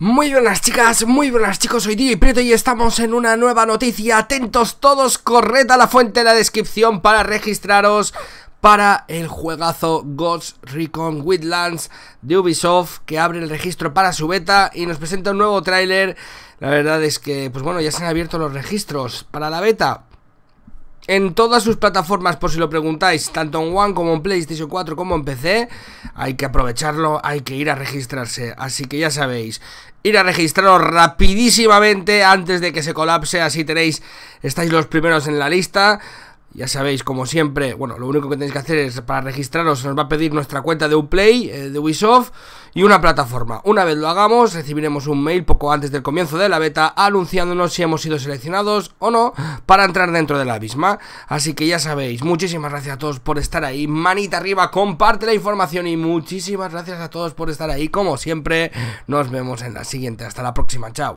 Muy buenas chicas, muy buenas chicos, soy y Prieto y estamos en una nueva noticia Atentos todos, corred a la fuente de la descripción para registraros para el juegazo Ghost Recon Wildlands de Ubisoft que abre el registro para su beta y nos presenta un nuevo tráiler. La verdad es que, pues bueno, ya se han abierto los registros para la beta en todas sus plataformas, por si lo preguntáis, tanto en One como en PlayStation 4 como en PC. Hay que aprovecharlo, hay que ir a registrarse. Así que ya sabéis, ir a registraros rapidísimamente antes de que se colapse. Así tenéis, estáis los primeros en la lista. Ya sabéis, como siempre, bueno, lo único que tenéis que hacer es para registraros, nos va a pedir nuestra cuenta de Uplay, eh, de Ubisoft, y una plataforma. Una vez lo hagamos, recibiremos un mail poco antes del comienzo de la beta anunciándonos si hemos sido seleccionados o no para entrar dentro de la misma. Así que ya sabéis, muchísimas gracias a todos por estar ahí. Manita arriba, comparte la información y muchísimas gracias a todos por estar ahí. Como siempre, nos vemos en la siguiente. Hasta la próxima, chao.